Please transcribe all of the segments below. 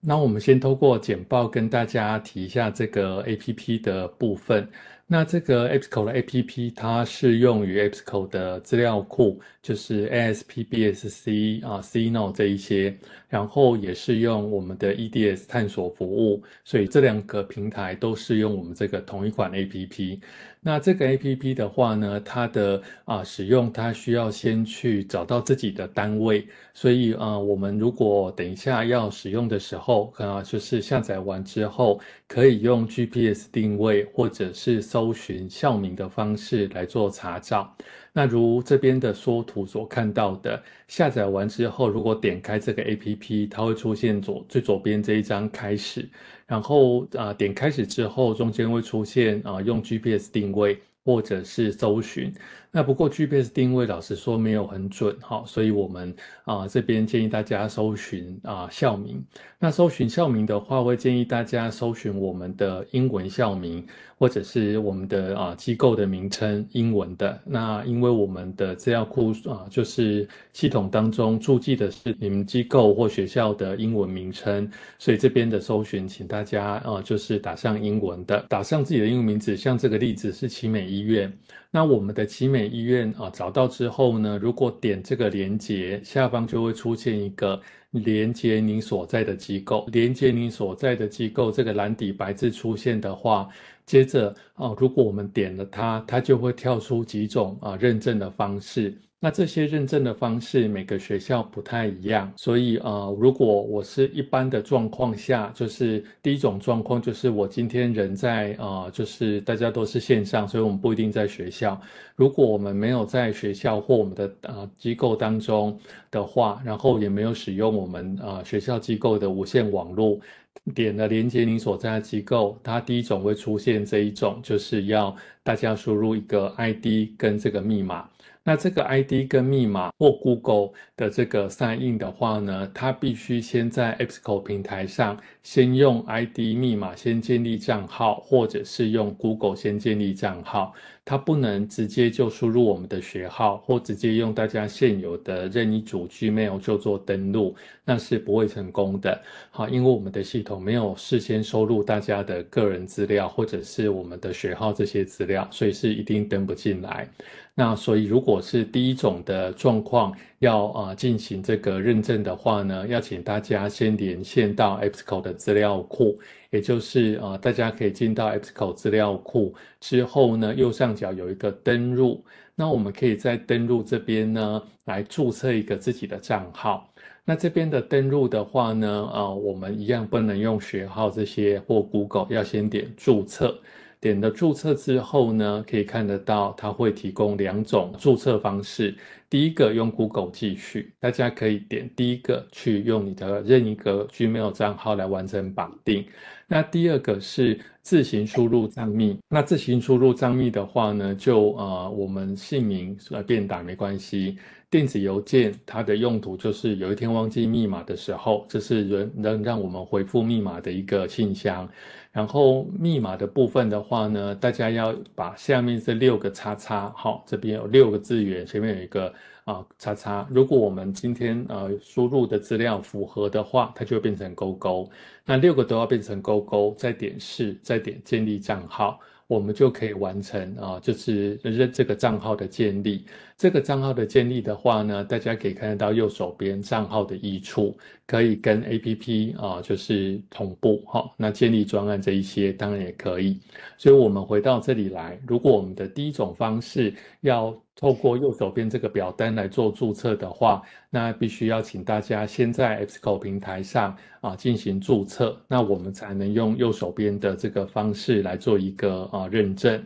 那我们先透过简报跟大家提一下这个 APP 的部分。那这个 Apsco 的 APP，它是用于 Apsco 的资料库，就是 ASP、BSC 啊、CNO 这一些，然后也是用我们的 EDS 探索服务，所以这两个平台都是用我们这个同一款 APP。那这个 APP 的话呢，它的啊使用，它需要先去找到自己的单位，所以啊，我们如果等一下要使用的时候，可能就是下载完之后。可以用 GPS 定位，或者是搜寻校名的方式来做查找。那如这边的缩图所看到的，下载完之后，如果点开这个 APP，它会出现左最左边这一张开始，然后啊点开始之后，中间会出现啊用 GPS 定位，或者是搜寻。那不过 GPS 定位，老实说没有很准哈，所以我们啊这边建议大家搜寻啊校名。那搜寻校名的话，会建议大家搜寻我们的英文校名或者是我们的啊机构的名称英文的。那因为我们的资料库啊就是系统当中注记的是你们机构或学校的英文名称，所以这边的搜寻，请大家啊就是打上英文的，打上自己的英文名字。像这个例子是奇美医院，那我们的奇美。医院啊，找到之后呢，如果点这个连接下方就会出现一个连接您所在的机构，连接您所在的机构这个蓝底白字出现的话，接着啊，如果我们点了它，它就会跳出几种啊认证的方式。那这些认证的方式，每个学校不太一样，所以啊，如果我是一般的状况下，就是第一种状况，就是我今天人在啊，就是大家都是线上，所以我们不一定在学校。如果我们没有在学校或我们的啊机构当中的话，然后也没有使用我们啊学校机构的无线网络，点了连接你所在的机构，它第一种会出现这一种，就是要。大家输入一个 ID 跟这个密码，那这个 ID 跟密码或 Google 的这个 sign in 的话呢，它必须先在 x c o 平台上先用 ID 密码先建立账号，或者是用 Google 先建立账号，它不能直接就输入我们的学号，或直接用大家现有的任意主 Gmail 就做登录，那是不会成功的。好，因为我们的系统没有事先收录大家的个人资料，或者是我们的学号这些资料。所以是一定登不进来。那所以如果是第一种的状况，要啊进行这个认证的话呢，要请大家先连线到 XCO 的资料库，也就是啊大家可以进到 XCO 资料库之后呢，右上角有一个登录，那我们可以在登录这边呢来注册一个自己的账号。那这边的登录的话呢，啊我们一样不能用学号这些或 Google，要先点注册。点了注册之后呢，可以看得到，它会提供两种注册方式。第一个用 Google 继续，大家可以点第一个去用你的任意个 Gmail 账号来完成绑定。那第二个是自行输入账密。那自行输入账密的话呢，就呃我们姓名呃变打没关系。电子邮件它的用途就是有一天忘记密码的时候，这是人能让我们回复密码的一个信箱。然后密码的部分的话呢，大家要把下面这六个叉叉，好，这边有六个字元，前面有一个啊叉叉。如果我们今天啊输入的资料符合的话，它就会变成勾勾。那六个都要变成勾勾，再点是，再点建立账号。我们就可以完成啊，就是认这个账号的建立。这个账号的建立的话呢，大家可以看得到右手边账号的益处，可以跟 A P P 啊，就是同步哈。那建立专案这一些当然也可以。所以，我们回到这里来，如果我们的第一种方式要。透过右手边这个表单来做注册的话，那必须要请大家先在 XCO 平台上啊进行注册，那我们才能用右手边的这个方式来做一个啊认证。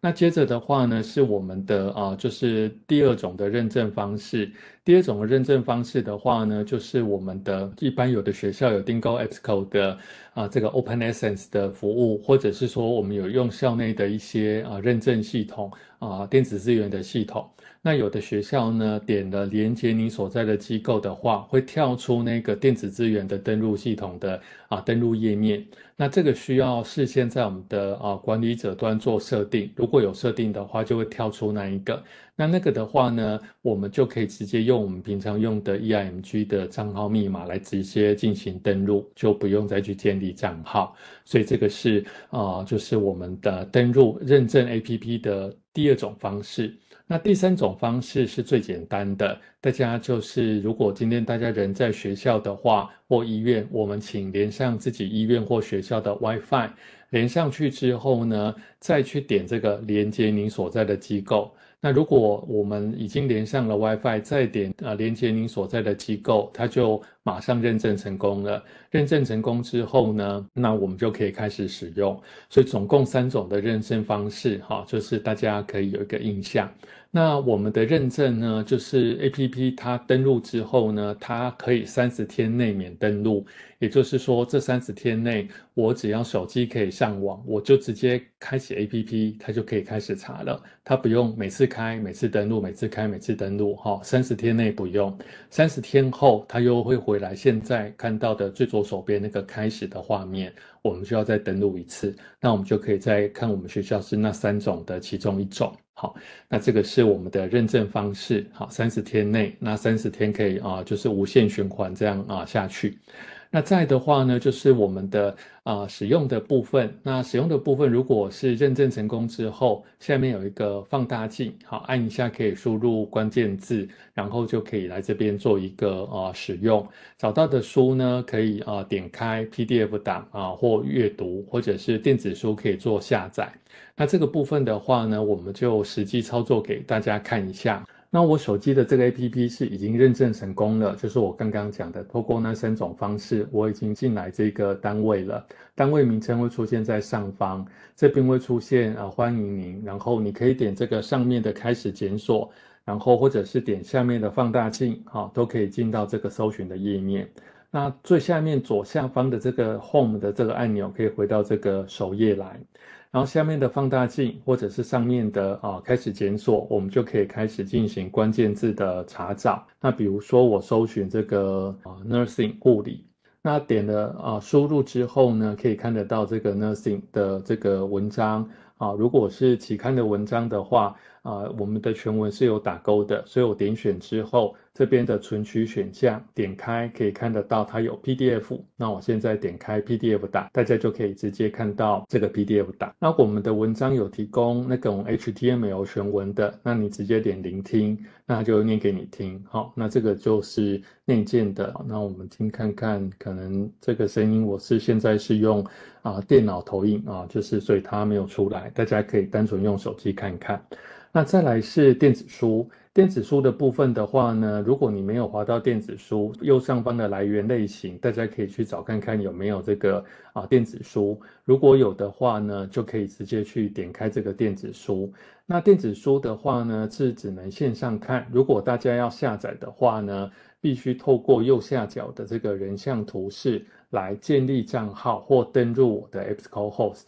那接着的话呢，是我们的啊，就是第二种的认证方式。第二种认证方式的话呢，就是我们的一般有的学校有订购 XCO 的。啊，这个 OpenEssence 的服务，或者是说我们有用校内的一些啊认证系统啊电子资源的系统，那有的学校呢点了连接你所在的机构的话，会跳出那个电子资源的登录系统的啊登录页面，那这个需要事先在我们的啊管理者端做设定，如果有设定的话，就会跳出那一个。那那个的话呢，我们就可以直接用我们平常用的 EIMG 的账号密码来直接进行登录，就不用再去建立账号。所以这个是啊，就是我们的登录认证 APP 的第二种方式。那第三种方式是最简单的，大家就是如果今天大家人在学校的话或医院，我们请连上自己医院或学校的 WiFi。连上去之后呢，再去点这个连接您所在的机构。那如果我们已经连上了 WiFi，再点呃连接您所在的机构，它就马上认证成功了。认证成功之后呢，那我们就可以开始使用。所以总共三种的认证方式，哈，就是大家可以有一个印象。那我们的认证呢，就是 A P P 它登录之后呢，它可以三十天内免登录，也就是说这三十天内，我只要手机可以上网，我就直接开启 A P P，它就可以开始查了，它不用每次开，每次登录，每次开，每次登录，哈，三十天内不用，三十天后它又会回来，现在看到的最左手边那个开始的画面，我们需要再登录一次，那我们就可以再看我们学校是那三种的其中一种。好，那这个是我们的认证方式。好，三十天内，那三十天可以啊，就是无限循环这样啊下去。那在的话呢，就是我们的啊使用的部分。那使用的部分，如果是认证成功之后，下面有一个放大镜，好按一下可以输入关键字，然后就可以来这边做一个啊使用。找到的书呢，可以啊点开 PDF 档啊或阅读，或者是电子书可以做下载。那这个部分的话呢，我们就实际操作给大家看一下。那我手机的这个 APP 是已经认证成功了，就是我刚刚讲的，透过那三种方式，我已经进来这个单位了。单位名称会出现在上方，这边会出现啊，欢迎您。然后你可以点这个上面的开始检索，然后或者是点下面的放大镜好，都可以进到这个搜寻的页面。那最下面左下方的这个 Home 的这个按钮，可以回到这个首页来。然后下面的放大镜，或者是上面的啊，开始检索，我们就可以开始进行关键字的查找。那比如说我搜寻这个啊，nursing 护理，那点了啊，输入之后呢，可以看得到这个 nursing 的这个文章啊。如果是期刊的文章的话。啊，我们的全文是有打勾的，所以我点选之后，这边的存取选项点开可以看得到它有 PDF。那我现在点开 PDF 档，大家就可以直接看到这个 PDF 档。那我们的文章有提供那种 HTML 全文的，那你直接点聆听，那就念给你听。好，那这个就是内建的。那我们听看看，可能这个声音我是现在是用啊电脑投影啊，就是所以它没有出来。大家可以单纯用手机看看。那再来是电子书，电子书的部分的话呢，如果你没有划到电子书右上方的来源类型，大家可以去找看看有没有这个啊电子书，如果有的话呢，就可以直接去点开这个电子书。那电子书的话呢，是只能线上看。如果大家要下载的话呢，必须透过右下角的这个人像图示来建立账号或登入我的 XCO Host。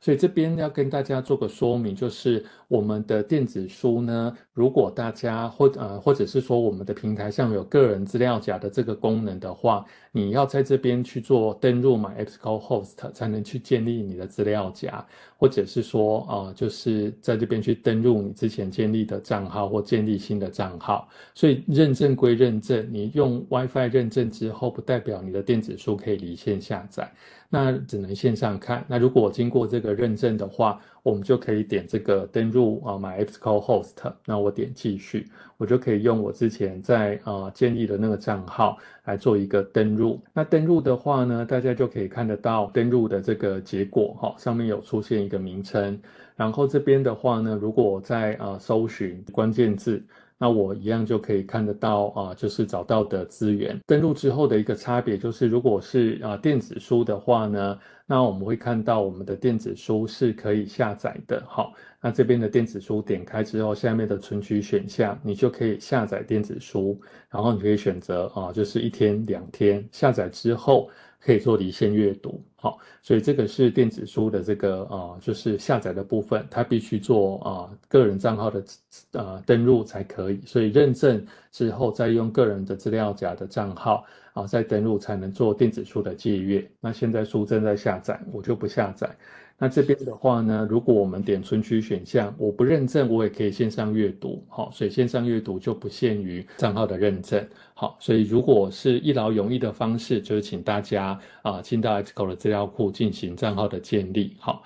所以这边要跟大家做个说明，就是我们的电子书呢，如果大家或呃或者是说我们的平台上有个人资料夹的这个功能的话，你要在这边去做登入 my XCO Host 才能去建立你的资料夹，或者是说啊，就是在这边去。登录你之前建立的账号或建立新的账号，所以认证归认证，你用 WiFi 认证之后，不代表你的电子书可以离线下载，那只能线上看。那如果经过这个认证的话，我们就可以点这个登录啊 m y e x c o h o s t 那我点继续，我就可以用我之前在啊建立的那个账号来做一个登录。那登录的话呢，大家就可以看得到登录的这个结果哈，上面有出现一个名称。然后这边的话呢，如果我在啊搜寻关键字，那我一样就可以看得到啊，就是找到的资源。登录之后的一个差别就是，如果是啊电子书的话呢，那我们会看到我们的电子书是可以下载的。好，那这边的电子书点开之后，下面的存取选项，你就可以下载电子书。然后你可以选择啊，就是一天、两天下载之后。可以做离线阅读，好，所以这个是电子书的这个呃，就是下载的部分，它必须做啊个人账号的呃登录才可以，所以认证之后再用个人的资料夹的账号啊再登录才能做电子书的借阅。那现在书正在下载，我就不下载。那这边的话呢，如果我们点存取选项，我不认证，我也可以线上阅读，好，所以线上阅读就不限于账号的认证，好，所以如果是一劳永逸的方式，就是请大家啊，进到 i o 的资料库进行账号的建立，好。